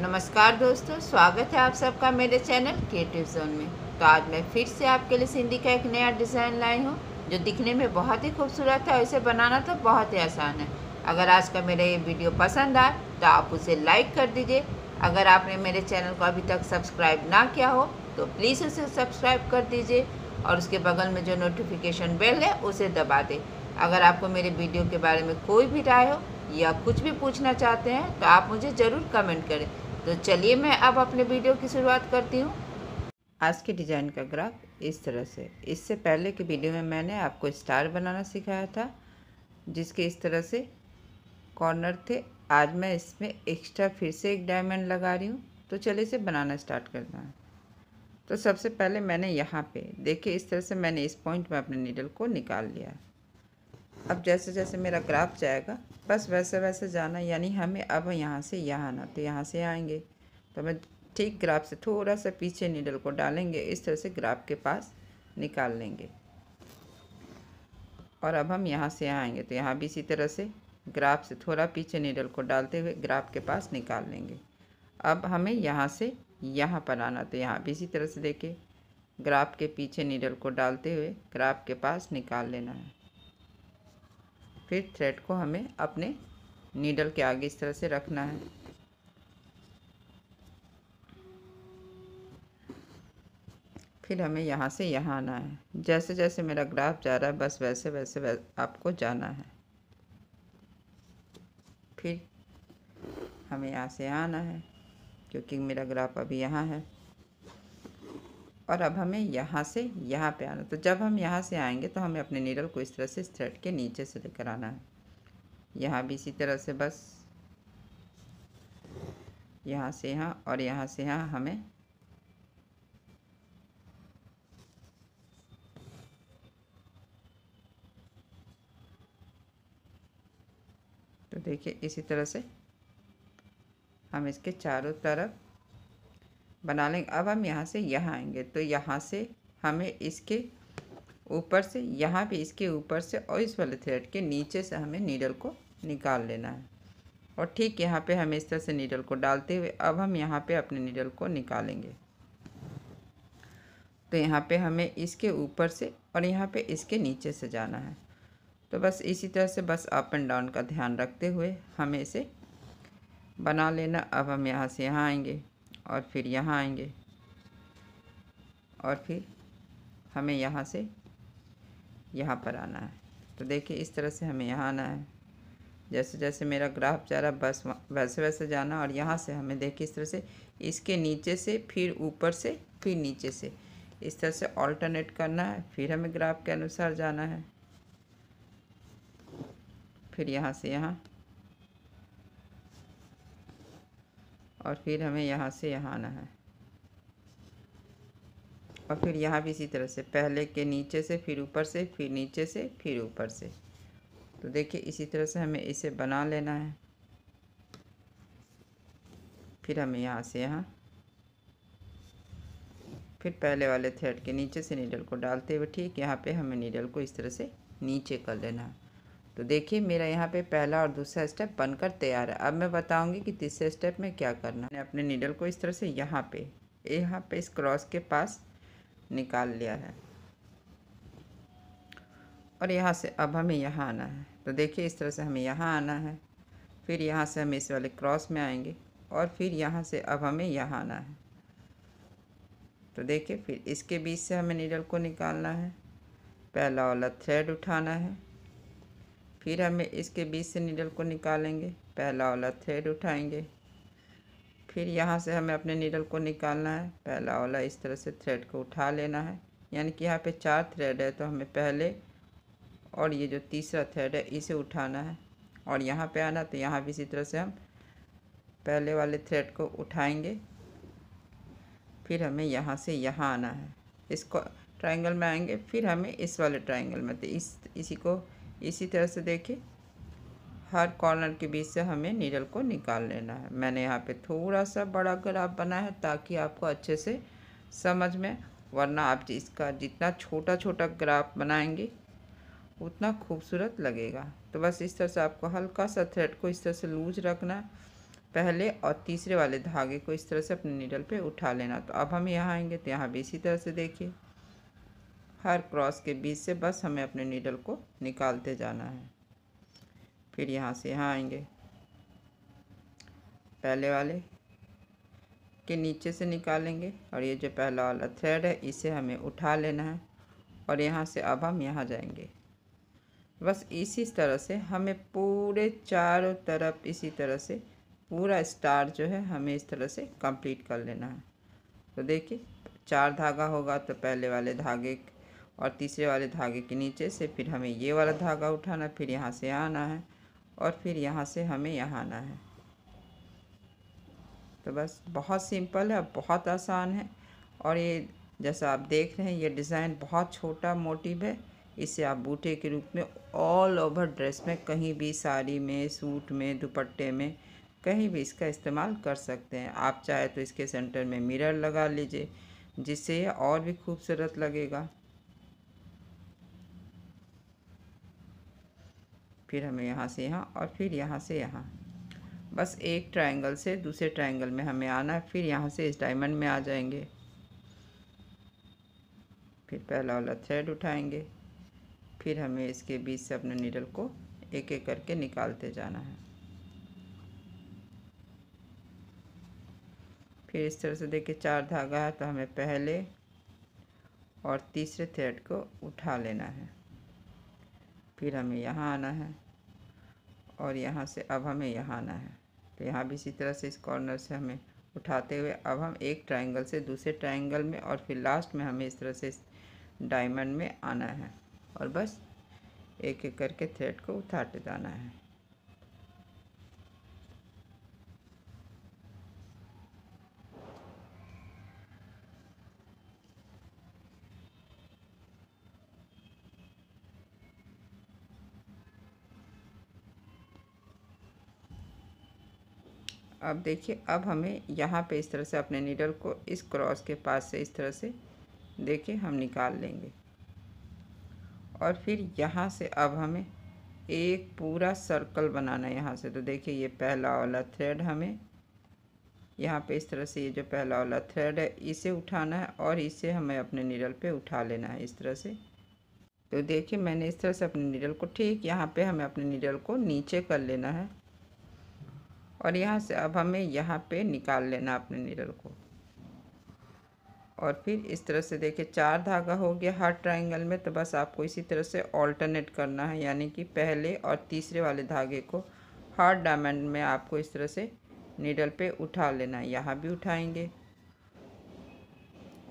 नमस्कार दोस्तों स्वागत है आप सबका मेरे चैनल क्रिएटिव जोन में तो आज मैं फिर से आपके लिए सिंधी का एक नया डिज़ाइन लाई हूँ जो दिखने में बहुत ही खूबसूरत है और इसे बनाना तो बहुत ही आसान है अगर आज का मेरा ये वीडियो पसंद आए तो आप उसे लाइक कर दीजिए अगर आपने मेरे चैनल को अभी तक सब्सक्राइब ना किया हो तो प्लीज़ उसे सब्सक्राइब कर दीजिए और उसके बगल में जो नोटिफिकेशन बेल है उसे दबा दें अगर आपको मेरे वीडियो के बारे में कोई भी राय हो या कुछ भी पूछना चाहते हैं तो आप मुझे ज़रूर कमेंट करें तो चलिए मैं अब अपने वीडियो की शुरुआत करती हूँ आज के डिज़ाइन का ग्राफ इस तरह से इससे पहले के वीडियो में मैंने आपको स्टार बनाना सिखाया था जिसके इस तरह से कॉर्नर थे आज मैं इसमें एक्स्ट्रा फिर से एक डायमंड लगा रही हूँ तो चलिए इसे बनाना स्टार्ट करना है तो सबसे पहले मैंने यहाँ पे देखिए इस तरह से मैंने इस पॉइंट में अपने नीडल को निकाल लिया अब जैसे जैसे मेरा ग्राफ जाएगा बस वैसे वैसे जाना यानी हमें अब यहाँ से यहाँ आना तो यहाँ से आएंगे तो हमें ठीक ग्राफ से थोड़ा सा पीछे नीडल को डालेंगे इस तरह से ग्राफ के पास निकाल लेंगे और अब हम यहाँ से आएंगे तो यहाँ भी इसी तरह से ग्राफ से थोड़ा पीछे नीडल को डालते हुए ग्राफ के पास निकाल लेंगे अब हमें यहाँ से यहाँ पर आना तो यहाँ भी इसी तरह से देखे ग्राफ के पीछे नीडल को डालते हुए ग्राफ के पास निकाल लेना है फिर थ्रेड को हमें अपने नीडल के आगे इस तरह से रखना है फिर हमें यहाँ से यहाँ आना है जैसे जैसे मेरा ग्राफ जा रहा है बस वैसे वैसे, वैसे आपको जाना है फिर हमें यहाँ से यहाँ आना है क्योंकि मेरा ग्राफ अभी यहाँ है और अब हमें यहाँ से यहाँ पे आना तो जब हम यहाँ से आएंगे तो हमें अपने नीडल को इस तरह से थ्रेड के नीचे से लेकर आना है यहाँ भी इसी तरह से बस यहाँ से यहाँ और यहाँ से यहाँ हमें तो देखिए इसी तरह से हम इसके चारों तरफ बना लेंगे अब हम यहाँ से यहाँ आएंगे तो यहाँ से हमें इसके ऊपर से यहाँ पे इसके ऊपर से और इस वाले थ्रेड के नीचे से हमें नीडल को निकाल लेना है और ठीक यहाँ पे हमें इस तरह से नीडल को डालते हुए अब हम यहाँ पे अपने नीडल को निकालेंगे तो यहाँ पे हमें इसके ऊपर से और यहाँ पे इसके नीचे से जाना है तो बस इसी तरह से बस अप एंड डाउन का ध्यान रखते हुए हमें इसे बना लेना अब हम यहाँ से यहाँ आएंगे और फिर यहाँ आएंगे और फिर हमें यहाँ से यहाँ पर आना है तो देखिए इस तरह से हमें यहाँ आना है जैसे जैसे मेरा ग्राफ जा रहा बस वैसे वैसे जाना और यहाँ से हमें देखिए इस तरह से इसके नीचे से फिर ऊपर से फिर नीचे से इस तरह से ऑल्टरनेट करना है फिर हमें ग्राफ के अनुसार जाना है फिर यहाँ से यहाँ और फिर हमें यहाँ से यहाँ आना है और फिर यहाँ भी इसी तरह से पहले के नीचे से फिर ऊपर से फिर नीचे से फिर ऊपर से तो देखिए इसी तरह से हमें इसे बना लेना है फिर हमें यहाँ से यहाँ फिर पहले वाले थ्रेड के नीचे से नीडल को डालते हुए ठीक यहाँ पे हमें नीडल को इस तरह से नीचे कर लेना है तो देखिए मेरा यहाँ पे पहला और दूसरा स्टेप बनकर तैयार है अब मैं बताऊँगी कि तीसरे स्टेप में क्या करना मैंने अपने नीडल को इस तरह से यहाँ पे यहाँ पे इस क्रॉस के पास निकाल लिया है और यहाँ से अब हमें यहाँ आना है तो देखिए इस तरह से हमें यहाँ आना है फिर यहाँ से हम इस वाले क्रॉस में आएंगे और फिर यहाँ से अब हमें यहाँ आना है तो देखिए फिर इसके बीच से हमें नीडल को निकालना है पहला वाला थ्रेड उठाना है फिर हमें इसके बीच से नीडल को निकालेंगे पहला वाला थ्रेड उठाएंगे फिर यहाँ से हमें अपने नीडल को निकालना है पहला वाला इस तरह से थ्रेड को उठा लेना है यानी कि यहाँ पे चार थ्रेड है तो हमें पहले और ये जो तीसरा थ्रेड है इसे उठाना है और यहाँ पे आना तो यहाँ भी इसी तरह से हम पहले वाले थ्रेड को उठाएंगे फिर हमें यहाँ से यहाँ आना है इसको ट्राइंगल में आएंगे फिर हमें इस वाले ट्राइंगल में तो इस इसी को इसी तरह से देखिए हर कॉर्नर के बीच से हमें नीडल को निकाल लेना है मैंने यहाँ पे थोड़ा सा बड़ा ग्राफ बनाया है ताकि आपको अच्छे से समझ में वरना आप इसका जितना छोटा छोटा ग्राफ बनाएंगे उतना खूबसूरत लगेगा तो बस इस तरह से आपको हल्का सा थ्रेड को इस तरह से लूज रखना पहले और तीसरे वाले धागे को इस तरह से अपने नीडल पे उठा लेना तो अब हम यहाँ आएंगे तो यहाँ भी इसी तरह से देखिए हर क्रॉस के बीच से बस हमें अपने नीडल को निकालते जाना है फिर यहाँ से यहाँ आएंगे पहले वाले के नीचे से निकालेंगे और ये जो पहला वाला थ्रेड है इसे हमें उठा लेना है और यहाँ से अब हम यहाँ जाएंगे बस इसी तरह से हमें पूरे चारों तरफ इसी तरह से पूरा स्टार जो है हमें इस तरह से कंप्लीट कर लेना है तो देखिए चार धागा होगा तो पहले वाले धागे और तीसरे वाले धागे के नीचे से फिर हमें ये वाला धागा उठाना फिर यहाँ से आना है और फिर यहाँ से हमें यहाँ आना है तो बस बहुत सिंपल है बहुत आसान है और ये जैसा आप देख रहे हैं ये डिज़ाइन बहुत छोटा मोटिव है इसे आप बूटे के रूप में ऑल ओवर ड्रेस में कहीं भी साड़ी में सूट में दुपट्टे में कहीं भी इसका इस्तेमाल कर सकते हैं आप चाहे तो इसके सेंटर में मिरर लगा लीजिए जिससे और भी खूबसूरत लगेगा फिर हमें यहाँ से यहाँ और फिर यहाँ से यहाँ बस एक ट्रायंगल से दूसरे ट्रायंगल में हमें आना है फिर यहाँ से इस डायमंड में आ जाएंगे फिर पहला वाला थ्रेड उठाएंगे फिर हमें इसके बीच से अपने नीडल को एक एक करके निकालते जाना है फिर इस तरह से देखिए चार धागा है तो हमें पहले और तीसरे थ्रेड को उठा लेना है फिर हमें यहाँ आना है और यहाँ से अब हमें यहाँ आना है तो यहाँ भी इसी तरह से इस कॉर्नर से हमें उठाते हुए अब हम एक ट्रायंगल से दूसरे ट्रायंगल में और फिर लास्ट में हमें इस तरह से इस डायमंड में आना है और बस एक एक करके थ्रेड को उठाते जाना है अब देखिए अब हमें यहाँ पे इस तरह से अपने नीडल को इस क्रॉस के पास से इस तरह से देखिए हम निकाल लेंगे और फिर यहाँ से अब हमें एक पूरा सर्कल बनाना है यहाँ से तो देखिए ये पहला वाला थ्रेड हमें यहाँ पे इस तरह से ये जो पहला वाला थ्रेड है इसे उठाना है और इसे हमें अपने निडल पे उठा लेना है इस तरह से तो देखिए मैंने इस तरह से अपने निडल को ठीक यहाँ पे हमें अपने निडल को नीचे कर लेना है और यहाँ से अब हमें यहाँ पे निकाल लेना अपने निरल को और फिर इस तरह से देखिए चार धागा हो गया हर ट्रायंगल में तो बस आपको इसी तरह से ऑल्टरनेट करना है यानी कि पहले और तीसरे वाले धागे को हर डायमंड में आपको इस तरह से निडल पे उठा लेना है यहाँ भी उठाएंगे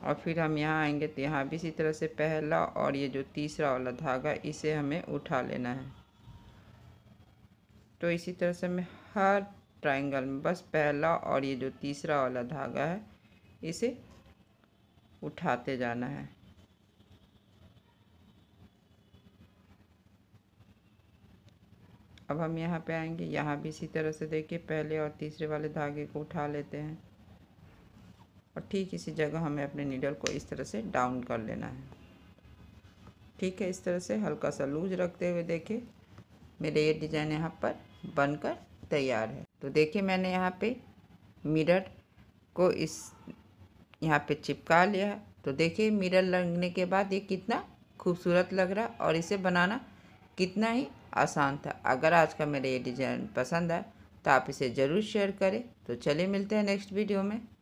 और फिर हम यहाँ आएंगे तो यहाँ भी इसी तरह से पहला और ये जो तीसरा वाला धागा इसे हमें उठा लेना है तो इसी तरह से हमें हर ट्रायंगल में बस पहला और ये जो तीसरा वाला धागा है इसे उठाते जाना है अब हम यहाँ पे आएंगे यहाँ भी इसी तरह से देखिए पहले और तीसरे वाले धागे को उठा लेते हैं और ठीक इसी जगह हमें अपने नीडल को इस तरह से डाउन कर लेना है ठीक है इस तरह से हल्का सा लूज रखते हुए देखिए मेरे ये डिज़ाइन यहाँ पर बनकर तैयार है तो देखिए मैंने यहाँ पे मिरर को इस यहाँ पे चिपका लिया है तो देखिए मिरर लगने के बाद ये कितना खूबसूरत लग रहा और इसे बनाना कितना ही आसान था अगर आज का मेरा ये डिज़ाइन पसंद आए तो आप इसे ज़रूर शेयर करें तो चलिए मिलते हैं नेक्स्ट वीडियो में